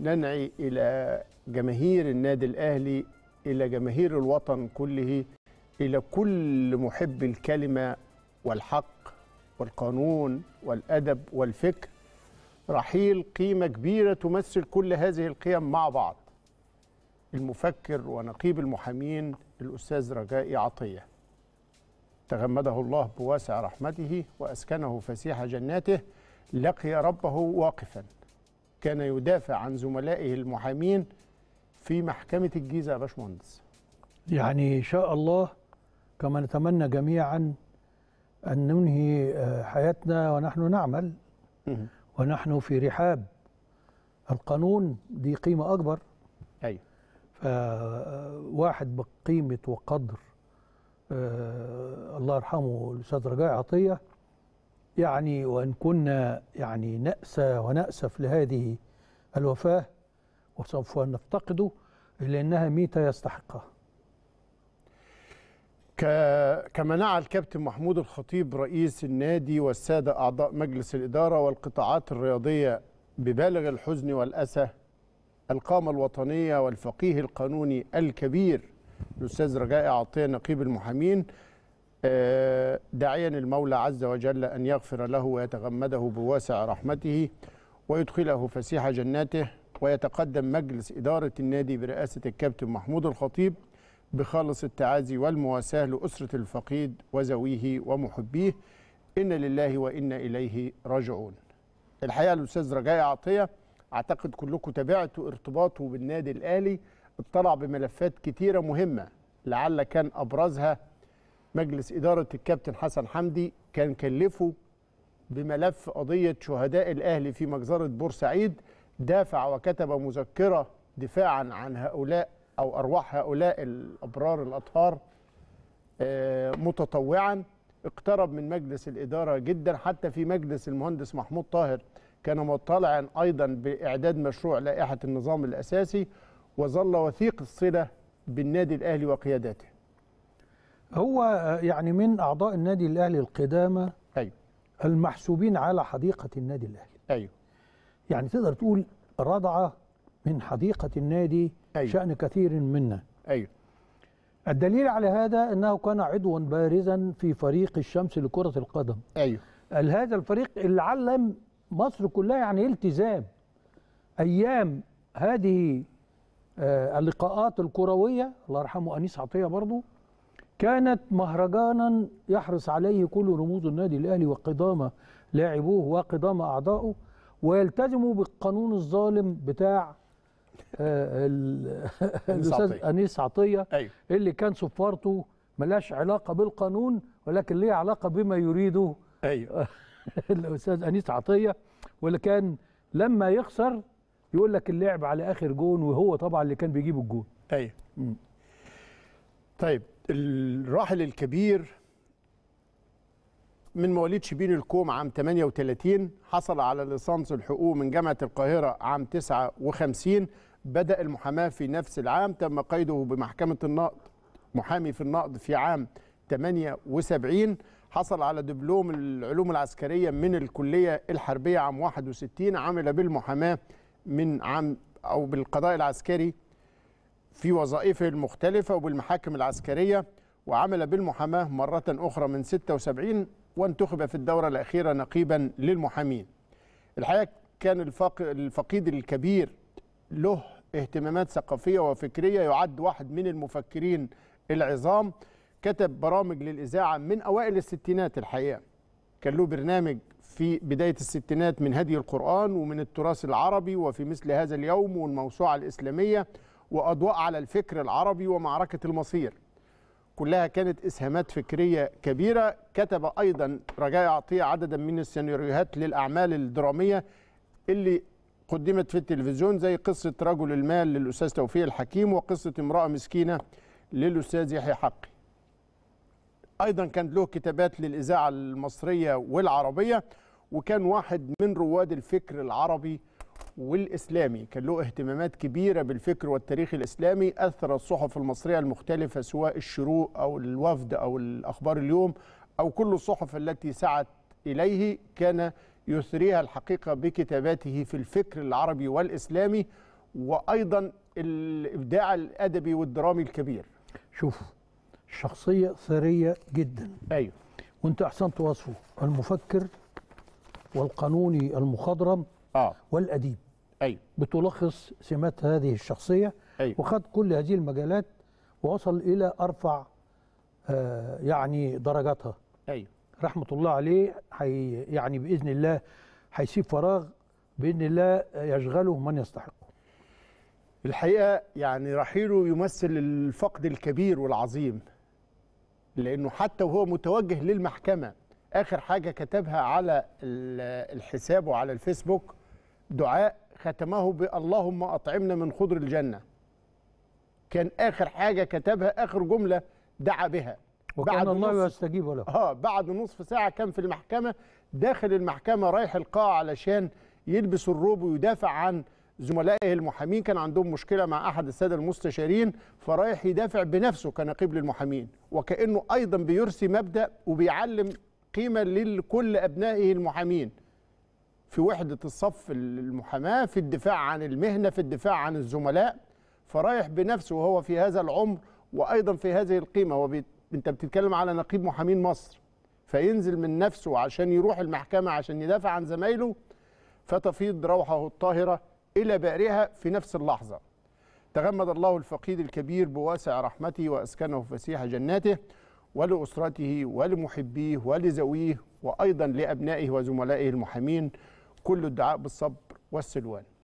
ننعي إلى جماهير النادي الأهلي إلى جماهير الوطن كله إلى كل محب الكلمة والحق والقانون والأدب والفكر رحيل قيمة كبيرة تمثل كل هذه القيم مع بعض المفكر ونقيب المحامين الأستاذ رجائي عطية تغمده الله بواسع رحمته وأسكنه فسيح جناته لقي ربه واقفاً كان يدافع عن زملائه المحامين في محكمة الجيزة يا باشمهندس يعني إن شاء الله كما نتمنى جميعا أن ننهي آه، حياتنا ونحن نعمل ونحن في رحاب القانون دي قيمة أكبر أيوة فواحد بقيمة وقدر آه، الله يرحمه الأستاذ رجاء عطية يعني وان كنا يعني ناسى وناسف لهذه الوفاه وسوف نفتقده الا انها ميته يستحقها. كما نعى الكابتن محمود الخطيب رئيس النادي والساده اعضاء مجلس الاداره والقطاعات الرياضيه ببالغ الحزن والاسى القامه الوطنيه والفقيه القانوني الكبير الاستاذ رجاء عطيه نقيب المحامين داعيا المولى عز وجل أن يغفر له ويتغمده بواسع رحمته ويدخله فسيح جناته ويتقدم مجلس إدارة النادي برئاسة الكابتن محمود الخطيب بخالص التعازي والمواساة لأسرة الفقيد وزويه ومحبيه إن لله وإنا إليه راجعون الحقيقة الأستاذ رجاء عطية أعتقد كلكم تابعتوا ارتباطه بالنادي الأهلي اطلع بملفات كتيرة مهمة لعل كان أبرزها مجلس إدارة الكابتن حسن حمدي كان كلفه بملف قضية شهداء الأهلي في مجزرة بورسعيد دافع وكتب مذكرة دفاعا عن هؤلاء أو أرواح هؤلاء الأبرار الأطهار آه، متطوعا اقترب من مجلس الإدارة جدا حتى في مجلس المهندس محمود طاهر كان مطلعا أيضا بإعداد مشروع لائحة النظام الأساسي وظل وثيق الصلة بالنادي الأهلي وقياداته هو آه، يعني من اعضاء النادي الاهلي القدامى ايوه المحسوبين على حديقه النادي الاهلي ايوه يعني تقدر تقول رضع من حديقه النادي أيوه. شان كثير منا ايوه الدليل على هذا انه كان عضوا بارزا في فريق الشمس لكره القدم ايوه هذا الفريق اللي علم مصر كلها يعني التزام ايام هذه آه، اللقاءات الكرويه الله يرحمه انيس عطيه برضه كانت مهرجانا يحرص عليه كل رموز النادي الاهلي وقدامى لاعبوه وقدامى اعضائه ويلتزموا بالقانون الظالم بتاع آه، الاستاذ انيس عطيه أيوه. اللي كان صفارته ملاش علاقه بالقانون ولكن ليه علاقه بما يريده ايوه الاستاذ انيس عطيه واللي كان لما يخسر يقول لك اللعب على اخر جون وهو طبعا اللي كان بيجيب الجون ايوه طيب الراحل الكبير من مواليد شبين الكوم عام 38 حصل على ليسانس الحقوق من جامعة القاهرة عام 59 بدأ المحاماة في نفس العام تم قيده بمحكمة النقد محامي في النقد في عام 78 حصل على دبلوم العلوم العسكرية من الكلية الحربية عام 61 عمل بالمحاماة من عام أو بالقضاء العسكري في وظائفه المختلفة وبالمحاكم العسكرية وعمل بالمحاماة مرة أخرى من 76 وانتخب في الدورة الأخيرة نقيبا للمحامين الحقيقة كان الفقيد الكبير له اهتمامات ثقافية وفكرية يعد واحد من المفكرين العظام كتب برامج للإذاعة من أوائل الستينات الحقيقة كان له برنامج في بداية الستينات من هدي القرآن ومن التراث العربي وفي مثل هذا اليوم والموسوعة الإسلامية وأضواء على الفكر العربي ومعركة المصير كلها كانت إسهامات فكرية كبيرة كتب أيضا رجاء عطية عددا من السيناريوهات للأعمال الدرامية اللي قدمت في التلفزيون زي قصة رجل المال للأستاذ توفيق الحكيم وقصة امرأة مسكينة للأستاذ يحيى حقي أيضا كان له كتابات للإذاعة المصرية والعربية وكان واحد من رواد الفكر العربي والإسلامي كان له اهتمامات كبيرة بالفكر والتاريخ الإسلامي أثر الصحف المصرية المختلفة سواء الشروق أو الوفد أو الأخبار اليوم أو كل الصحف التي سعت إليه كان يثريها الحقيقة بكتاباته في الفكر العربي والإسلامي وأيضا الإبداع الأدبي والدرامي الكبير شوف شخصية ثرية جدا أيوه وانت أحسنت وصفه المفكر والقانوني المخضرم آه. والأديب أيوة. بتلخص سمات هذه الشخصية أيوة. وخد كل هذه المجالات ووصل إلى أرفع آه يعني درجاتها أيوة. رحمة الله عليه حي يعني بإذن الله هيسيب فراغ بإذن الله يشغله من يستحقه الحقيقة يعني رحيله يمثل الفقد الكبير والعظيم لأنه حتى وهو متوجه للمحكمة آخر حاجة كتبها على الحساب وعلى الفيسبوك دعاء ختمه باللهم أطعمنا من خضر الجنة كان آخر حاجة كتبها آخر جملة دعا بها وكان الله يستجيب له اه بعد نصف ساعة كان في المحكمة داخل المحكمة رايح القاعة علشان يلبس الروب ويدافع عن زملائه المحامين كان عندهم مشكلة مع أحد السادة المستشارين فرايح يدافع بنفسه كنقيب للمحامين وكأنه أيضا بيرسي مبدأ وبيعلم قيمة لكل أبنائه المحامين في وحده الصف المحاماه في الدفاع عن المهنه في الدفاع عن الزملاء فرايح بنفسه وهو في هذا العمر وايضا في هذه القيمه وأنت انت بتتكلم على نقيب محامين مصر فينزل من نفسه عشان يروح المحكمه عشان يدافع عن زمايله فتفيض روحه الطاهره الى بئرها في نفس اللحظه تغمد الله الفقيد الكبير بواسع رحمته واسكنه فسيح جناته ولاسرته ولمحبيه ولزويه وايضا لابنائه وزملائه المحامين كل الدعاء بالصبر والسلوان